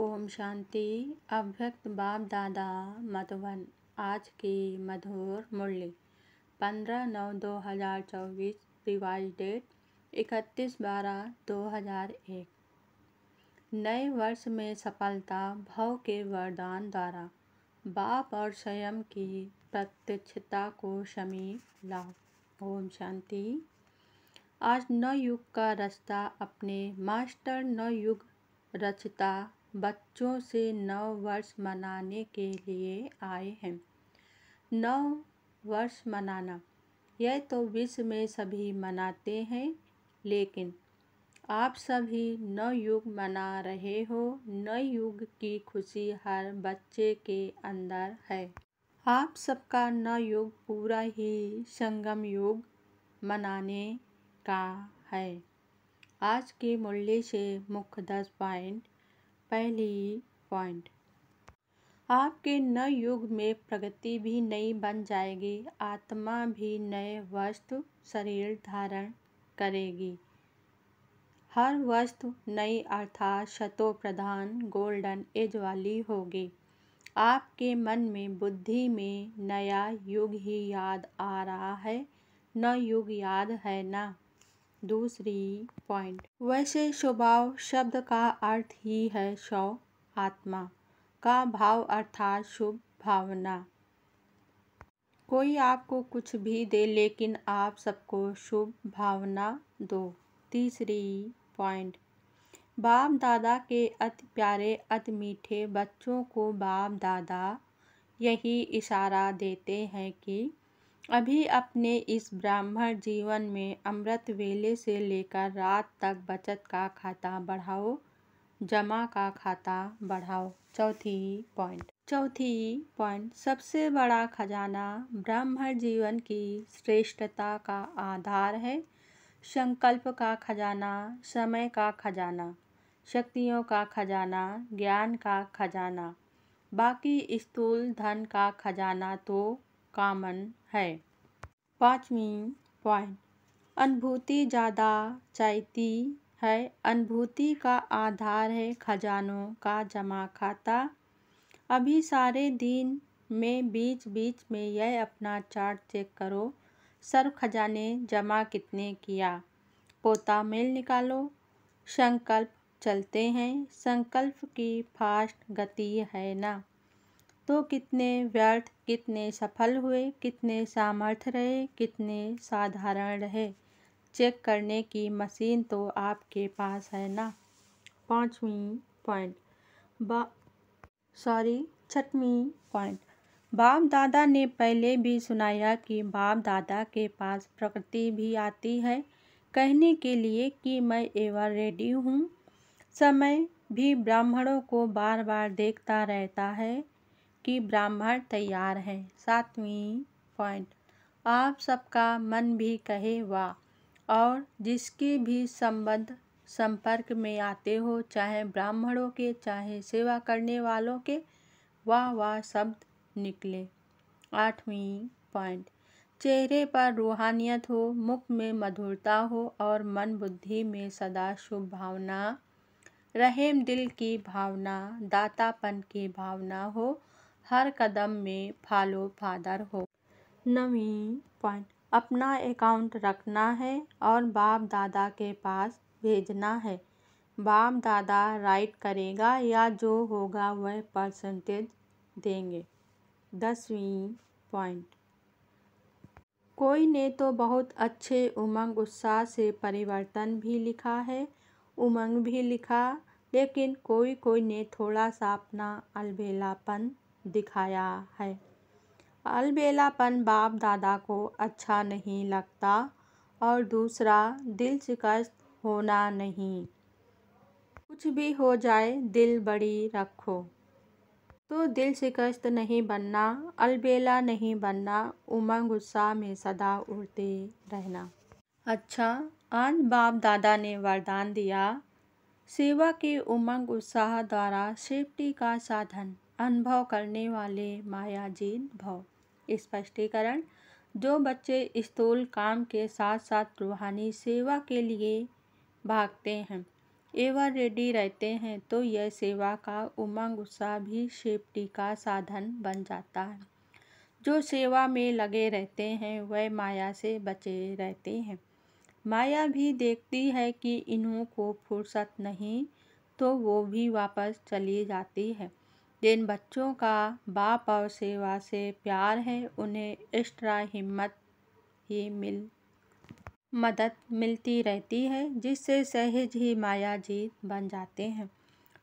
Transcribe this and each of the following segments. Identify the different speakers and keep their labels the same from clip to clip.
Speaker 1: ओम शांति अभ्यक्त बाप दादा मधुबन आज की मधुर मुरली पंद्रह नौ दो हज़ार चौबीस रिवाइज डेट इकतीस बारह दो हज़ार एक नए वर्ष में सफलता भव के वरदान द्वारा बाप और स्वयं की प्रत्यक्षता को शमी लाओ ओम शांति आज नवयुग का रास्ता अपने मास्टर नवयुग रचता बच्चों से नव वर्ष मनाने के लिए आए हैं नव वर्ष मनाना यह तो विश्व में सभी मनाते हैं लेकिन आप सभी नवयुग मना रहे हो नवयुग की खुशी हर बच्चे के अंदर है आप सबका नवयुग पूरा ही संगम युग मनाने का है आज के मूल्य से मुख्य दस पॉइंट पहली पॉइंट आपके नव युग में प्रगति भी नई बन जाएगी आत्मा भी नए वस्तु शरीर धारण करेगी हर वस्तु नई अर्थात शतो प्रधान गोल्डन एज वाली होगी आपके मन में बुद्धि में नया युग ही याद आ रहा है न युग याद है ना दूसरी पॉइंट वैसे स्वभाव शब्द का अर्थ ही है स्व आत्मा का भाव अर्थात शुभ भावना कोई आपको कुछ भी दे लेकिन आप सबको शुभ भावना दो तीसरी पॉइंट बाप दादा के अति प्यारे अति मीठे बच्चों को बाप दादा यही इशारा देते हैं कि अभी अपने इस ब्राह्मण जीवन में अमृत वेले से लेकर रात तक बचत का खाता बढ़ाओ जमा का खाता बढ़ाओ चौथी पॉइंट चौथी पॉइंट सबसे बड़ा खजाना ब्राह्मण जीवन की श्रेष्ठता का आधार है संकल्प का खजाना समय का खजाना शक्तियों का खजाना ज्ञान का खजाना बाकी स्थूल धन का खजाना तो कॉमन है पाँचवीं पॉइंट अनुभूति ज़्यादा चाहती है अनुभूति का आधार है खजानों का जमा खाता अभी सारे दिन में बीच बीच में यह अपना चार्ट चेक करो सर्व खजाने जमा कितने किया पोता मेल निकालो संकल्प चलते हैं संकल्प की फास्ट गति है ना तो कितने व्यर्थ कितने सफल हुए कितने सामर्थ्य रहे कितने साधारण रहे चेक करने की मशीन तो आपके पास है ना पाँचवीं पॉइंट बा सॉरी छठवीं पॉइंट बाप दादा ने पहले भी सुनाया कि बाप दादा के पास प्रकृति भी आती है कहने के लिए कि मैं एवर रेडी हूँ समय भी ब्राह्मणों को बार बार देखता रहता है कि ब्राह्मण तैयार हैं सातवीं पॉइंट आप सबका मन भी कहे वाह और जिसके भी संबंध संपर्क में आते हो चाहे ब्राह्मणों के चाहे सेवा करने वालों के वाह वाह शब्द निकले आठवीं पॉइंट चेहरे पर रूहानियत हो मुख में मधुरता हो और मन बुद्धि में सदा शुभ भावना रहम दिल की भावना दातापन की भावना हो हर कदम में फॉलो फादर हो नवी पॉइंट अपना अकाउंट रखना है और बाप दादा के पास भेजना है बाप दादा राइट करेगा या जो होगा वह परसेंटेज देंगे दसवीं पॉइंट कोई ने तो बहुत अच्छे उमंग उत्साह से परिवर्तन भी लिखा है उमंग भी लिखा लेकिन कोई कोई ने थोड़ा सा अपना अलबेलापन दिखाया है अलबेलापन बाप दादा को अच्छा नहीं लगता और दूसरा दिल शिकस्त होना नहीं कुछ भी हो जाए दिल बड़ी रखो तो दिल शिकस्त नहीं बनना अलबेला नहीं बनना उमंग गुस्सा में सदा उड़ते रहना अच्छा आज बाप दादा ने वरदान दिया सेवा के उमंग उत्साह द्वारा सेफ्टी का साधन अनुभव करने वाले मायाजीन भव स्पष्टीकरण जो बच्चे स्थूल काम के साथ साथ रूहानी सेवा के लिए भागते हैं एवं रेडी रहते हैं तो यह सेवा का उमंग उत्साह भी सेफ्टी का साधन बन जाता है जो सेवा में लगे रहते हैं वह माया से बचे रहते हैं माया भी देखती है कि इन्हों को फुर्सत नहीं तो वो भी वापस चली जाती है जिन बच्चों का बाप और सेवा से प्यार है उन्हें एक्स्ट्रा हिम्मत ही मिल मदद मिलती रहती है जिससे सहज ही माया जीत बन जाते हैं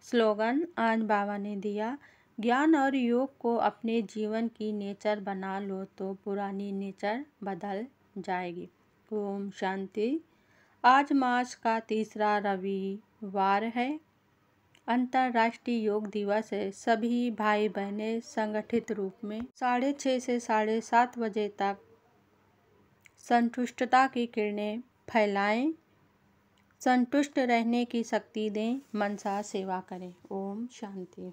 Speaker 1: स्लोगन आज बाबा ने दिया ज्ञान और योग को अपने जीवन की नेचर बना लो तो पुरानी नेचर बदल जाएगी ओम शांति आज मार्च का तीसरा रविवार है अंतर्राष्ट्रीय योग दिवस है सभी भाई बहनें संगठित रूप में साढ़े छः से साढ़े सात बजे तक संतुष्टता की किरणें फैलाएं संतुष्ट रहने की शक्ति दें मनसा सेवा करें ओम शांति